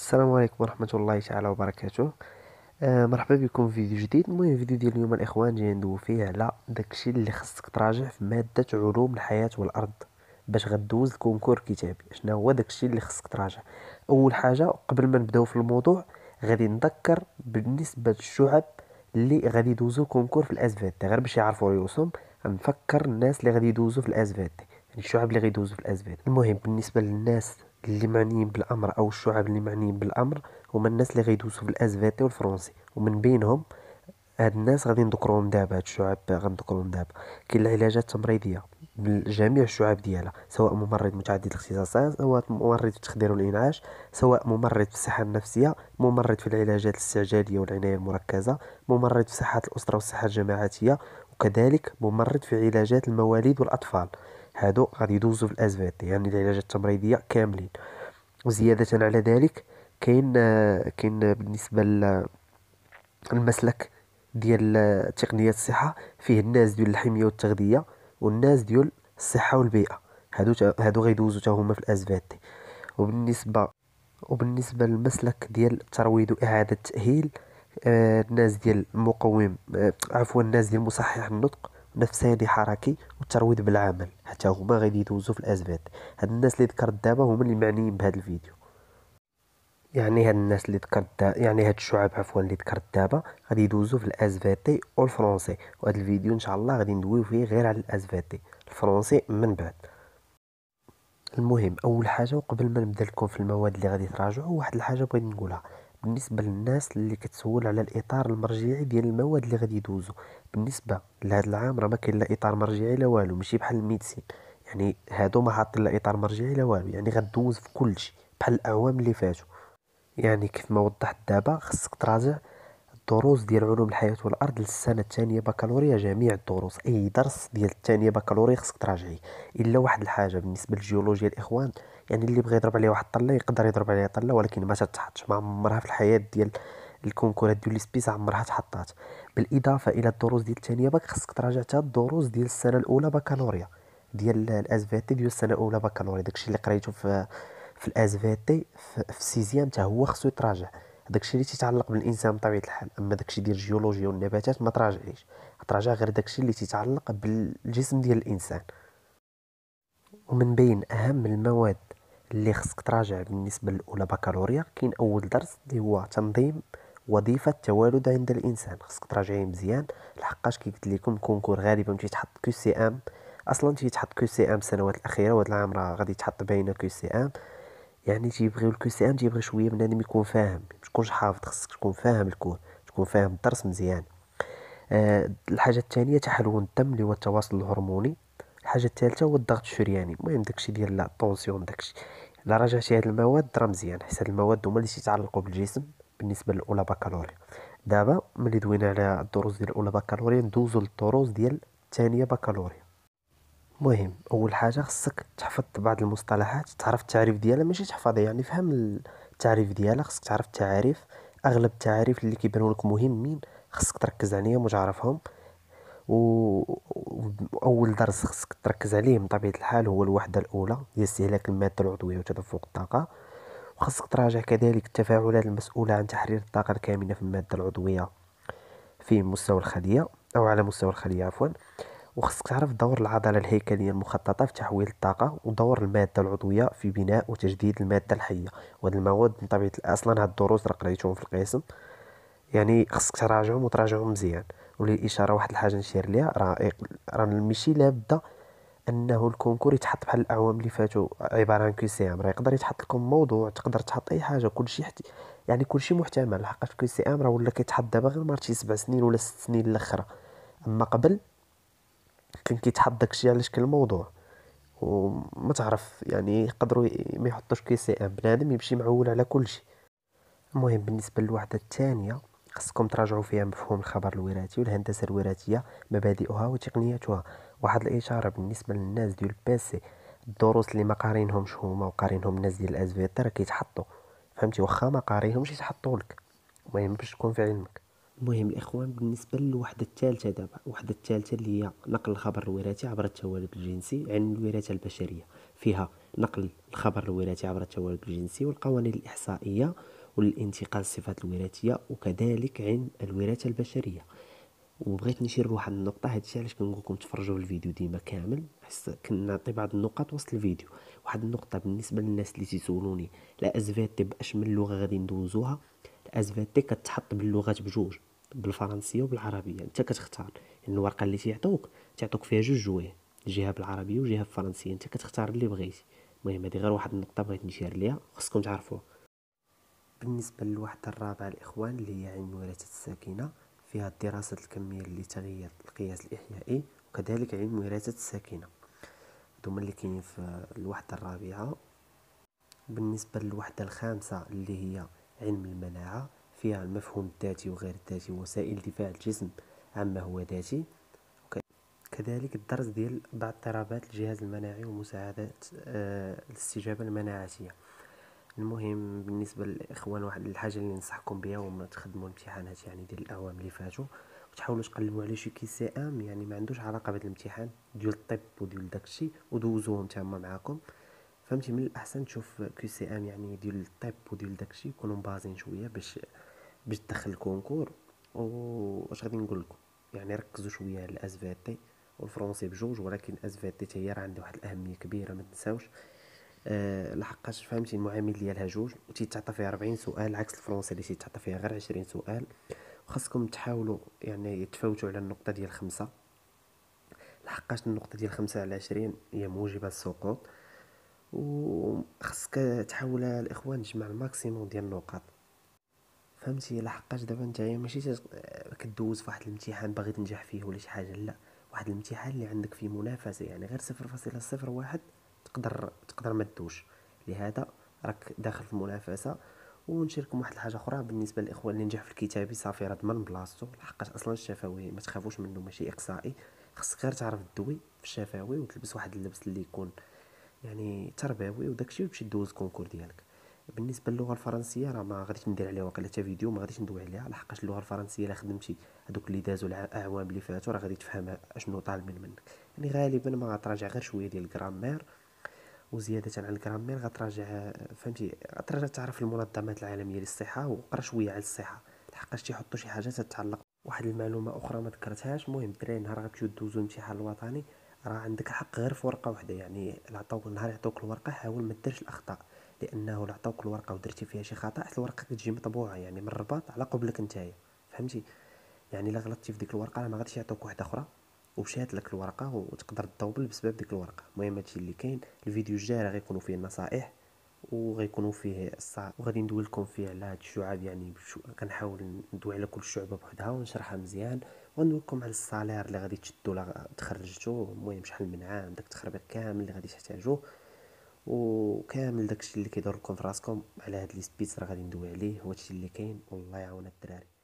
السلام عليكم ورحمة الله تعالى وبركاته آه مرحبا بكم في فيديو جديد المهم فيديو ديال اليوم الاخوان جاي ندوي فيه على داكشي اللي خصك تراجع في ماده علوم الحياه والارض باش غدوز الكونكور كتابي شنو هو داكشي اللي خصك تراجع اول حاجه قبل ما نبداو في الموضوع غادي نذكر بالنسبه للشعب اللي غادي يدوزو الكونكور في الأسفاتي غير باش يعرفوا ريوسهم غنفكر الناس اللي غادي يدوزو في الأسفاتي يعني الشعب اللي غادي يدوزو في الأسفاتي المهم بالنسبه للناس اللي معنيين بالامر او الشعب اللي معنيين بالامر هما الناس اللي غيدوزو في الاس في والفرونسي ومن بينهم هاد الناس غادي نذكرهم دابا هاد الشعب غنذكرهم دابا كاين العلاجات التمريضيه بجميع الشعب ديالها سواء ممرض متعدد الاختصاصات سواء ممرض في التخدير والانعاش سواء ممرض في الصحه النفسيه ممرض في العلاجات الاستعجاليه والعنايه المركزه ممرض في صحه الاسره والصحه الجماعاتيه وكذلك ممرض في علاجات المواليد والاطفال هادو غادي يدوزو في الأزمات يعني العلاجات التمريضية كاملين وزيادة على ذلك كاين آه، كاين بالنسبة للمسلك ديال آه، تقنيات الصحة فيه الناس ديال الحمية والتغذية والناس ديال الصحة والبيئة هادو هادو غيدوزو حتى في الأزمات دي وبالنسبة وبالنسبة للمسلك ديال الترويض وإعادة التأهيل آه الناس ديال المقوم آه عفوا الناس ديال مصحح النطق نفساني حركي والترويض بالعمل حتى هما غادي يدوزو في الازمات هاد الناس اللي ذكرت دابا هما اللي معنيين بهذا الفيديو يعني هاد الناس اللي ذكرت يعني هاد الشعب عفوا اللي ذكرت دابا غادي يدوزو في الازفاتي في تي الفرونسي وهاد الفيديو ان شاء الله غادي ندويو فيه غير على الازفاتي تي الفرونسي من بعد المهم اول حاجه وقبل ما نبدا لكم في المواد اللي غادي تراجعوا واحد الحاجه بغيت نقولها بالنسبه للناس اللي كتسول على الاطار المرجعي ديال المواد اللي غادي يدوزو بالنسبه لهذا العام راه ما كاين لا اطار مرجعي لا والو ماشي بحال الميديسين يعني هادو ما حاطين لا اطار مرجعي لا والو يعني غدوز في كلشي بحال الاعوام اللي فاتوا يعني كيف ما وضحت دابا خصك تراجع الدروس ديال علوم الحياه والارض للسنه الثانيه بكالوريا جميع الدروس اي درس ديال الثانيه بكالوريا خصك تراجعيه الا واحد الحاجه بالنسبه للجيولوجيا الاخوان يعني اللي بغى يضرب عليه واحد الطله يقدر يضرب عليه طله ولكن ما تتحطش ما عمرها في الحياه ديال الكونكورات ديال لي سبيس عمرها تحطات بالاضافه الى الدروس ديال الثانيه باك خصك تراجع حتى الدروس ديال السنه الاولى بكالوريا ديال الاس في تي ديال السنه الاولى بكالوريا داكشي اللي قريته في في الاس في تي في سيزيام حتى هو خصو يتراجع داكشي اللي تيتعلق بالانسان بطبيعه الحال اما داكشي ديال الجيولوجيا والنباتات ما تراجعليش تراجع غير داكشي اللي تيتعلق بالجسم ديال الانسان ومن بين اهم المواد اللي خصك تراجع بالنسبه للاولى بكالوريا كاين اول درس اللي هو تنظيم وظيفه التوالد عند الانسان خصك تراجعيه مزيان لحقاش كي قلت لكم كونكور غالبا تيتحط كيو سي ام اصلا تيتحط كيو سي ام السنوات الاخيره وهاد العام راه غادي يتحط باينه كيو سي ام يعني تيبغيو الكيو سي ام تيبغي شويه بنادم يكون فاهم متكونش حافظ خصك تكون فاهم الكون تكون فاهم الدرس مزيان أه الحاجه الثانيه تحلون الدم اللي هو التواصل الهرموني الحاجه الثالثه هو الضغط الشرياني يعني. المهم داكشي ديال لا طونسيون داكشي الا راجعتي هاد المواد راه مزيان حيت هاد المواد هما اللي تيتعلقوا بالجسم بالنسبه للاولى بكالوريا دابا ملي دوينا على الدروس ديال الاولى بكالوريا ندوزو للدروس ديال الثانيه بكالوريا مهم اول حاجه خصك تحفظ بعض المصطلحات تعرف التعريف ديالها ماشي تحفظها يعني فهم التعريف ديالها خصك تعرف التعاريف اغلب التعاريف اللي كيبانوا لك مهمين خصك تركز عليهم وتعرفهم واول درس خصك تركز عليه بطبيعه الحال هو الوحده الاولى هي استهلاك الماده العضويه وتدفق الطاقه وخصك تراجع كذلك التفاعلات المسؤوله عن تحرير الطاقه الكامنه في الماده العضويه في مستوى الخليه او على مستوى الخليه عفوا وخصك تعرف دور العضله الهيكليه المخططه في تحويل الطاقه ودور الماده العضويه في بناء وتجديد الماده الحيه وهاد المواد من طبيعه اصلا هاد الدروس راه قريتهم في القسم يعني خصك تراجعهم وتراجعهم مزيان ولي اشاره واحد الحاجه نشير ليها راه راه ماشي لا بدا انه الكونكور يتحط بحال الاعوام اللي فاتوا عباره عن كيسي ام راه يقدر يتحط لكم موضوع تقدر تحط اي حاجه كلشي حتى يعني كلشي محتمل حقاش كيسي ام راه ولا كيتحط دابا غير مرات سبع سنين ولا ست سنين الاخرى اما قبل كان كيتحط داكشي على شكل موضوع وما تعرف يعني يقدروا ما يحطوش كيسي ام بنادم يمشي معول على كلشي المهم بالنسبه للوحده الثانيه خصكم تراجعوا فيها مفهوم الخبر الوراثي والهندسه الوراثيه مبادئها وتقنياتها واحد الاشاره بالنسبه للناس ديال الباسي الدروس اللي ما قارينهمش هما وقارينهم الناس ديال الازفيتر كيتحطوا فهمتي واخا ما قاريهمش يتحطوا لك المهم باش تكون في علمك المهم الاخوان بالنسبه للوحده الثالثه دابا الوحده الثالثه اللي هي نقل الخبر الوراثي عبر التوالد الجنسي علم الوراثه البشريه فيها نقل الخبر الوراثي عبر التوالد الجنسي والقوانين الاحصائيه والانتقال الصفات الوراثيه وكذلك علم الوراثه البشريه وبغيت نشير لواحد النقطه هادشي علاش كنقول لكم تفرجوا الفيديو ديما كامل حس كنعطي بعض النقاط وسط الفيديو واحد النقطه بالنسبه للناس اللي تيسولوني لا اس في باش من لغه غادي ندوزوها الاس كتحط باللغات بجوج بالفرنسيه وبالعربيه انت كتختار يعني الورقه اللي تيعطوك تعطوك فيها جوج جوي جهه بالعربيه وجهه بالفرنسيه انت كتختار اللي بغيتي المهم هذه غير واحد النقطه بغيت نشير ليها خصكم تعرفوها بالنسبة للوحدة الرابعة الإخوان اللي هي علم الوراثة الساكنة فيها الدراسة الكمية تغير القياس الإحيائي وكذلك علم وراثة الساكنة دوما اللي كاينين في الوحدة الرابعة بالنسبة للوحدة الخامسة اللي هي علم المناعة فيها المفهوم الذاتي وغير الذاتي وسائل دفاع الجسم عما هو ذاتي كذلك الدرس ديال بعض اضطرابات الجهاز المناعي ومساعدة آه، الاستجابة المناعتية المهم بالنسبه للاخوان واحد الحاجه اللي ننصحكم بها وما تخدموا الامتحانات يعني ديال الاعوام اللي فاتوا وتحاولوا تقلبوا على شي كيسام يعني ما عندوش علاقه بهذا الامتحان ديال الطب وديال داكشي ودوزوهم تما معاكم فهمتي من الاحسن تشوف كي سي ام يعني ديال الطب وديال داكشي يكونوا مبازين شويه باش باش تدخل الكونكور واش غادي نقول لكم يعني ركزوا شويه على الاس في تي والفرونسي بجوج ولكن اس في تي تاهي راه عنده واحد الاهميه كبيره ما تنساوش آه، لحقاش فهمتي المعامل ديالها جوج و تيتعطى فيها 40 سؤال عكس الفرنسي اللي تيتعطى فيها غير 20 سؤال وخاصكم تحاولوا يعني تفوتوا على النقطه ديال خمسة لحقاش النقطه ديال خمسة على 20 هي موجبه السقوط وخاصك تحاول الاخوان تجمع الماكسيموم ديال النقاط فهمتي لحقاش دابا نتايا ماشي آه، كدوز فواحد الامتحان باغي تنجح فيه ولا شي حاجه لا واحد الامتحان اللي عندك فيه منافسه يعني غير صفر فاصلة صفر واحد تقدر تقدر ما تدوش لهذا راك داخل في المنافسه ونشاركم واحد الحاجه اخرى بالنسبه للاخوان اللي نجح في الكتابي صافي راه ضمن بلاصتو لحقاش اصلا الشفوي ما تخافوش منه ماشي اقصائي خصك غير تعرف الدوي في الشفوي وتلبس واحد اللبس اللي يكون يعني تربوي وداكشي وتمشي دوز كونكور ديالك بالنسبه للغه الفرنسيه راه ما غاديش ندير عليها واقيلا حتى فيديو ما غاديش ندوي عليها لحقاش اللغه الفرنسيه الا خدمتي هذوك اللي دازوا الاعوام اللي فاتوا راه غادي تفهم اشنو طالبين منك يعني غالبا ما غتراجع غير شويه ديال الجرامير وزياده على الجرامير غتراجع فهمتي غتراجع تعرف المنظمات العالميه للصحه وقرا شويه على الصحه لحقاش تيحطو شي حاجه تتعلق واحد المعلومه اخرى ما ذكرتهاش المهم الدراري نهار غتمشيو دوزو الامتحان الوطني راه عندك الحق غير في ورقه واحده يعني لا نهار يعطوك الورقه حاول ما ديرش الاخطاء لانه لعطوك الورقه ودرتي فيها شي خطا حيت الورقه كتجي مطبوعه يعني من الرباط على قبلك نتايا فهمتي يعني الا غلطتي في ديك الورقه راه ما غاديش يعطوك واحده اخرى ومشات لك الورقه وتقدر تطوبل بسبب ديك الورقه المهم هادشي اللي كاين الفيديو الجاي راه غيكونوا فيه النصائح وغيكونوا فيه الصعب وغادي ندوي لكم فيه على هاد الشعاب يعني كنحاول ندوي على كل شعبه بوحدها ونشرحها مزيان وندوي لكم على الصالير اللي غادي تشدو لا تخرجتو المهم شحال من عام داك التخربيق كامل اللي غادي تحتاجوه وكامل داكشي اللي كيدور لكم في راسكم على هاد لي سبيس راه غادي ندوي عليه هو هادشي اللي كاين والله يعاون الدراري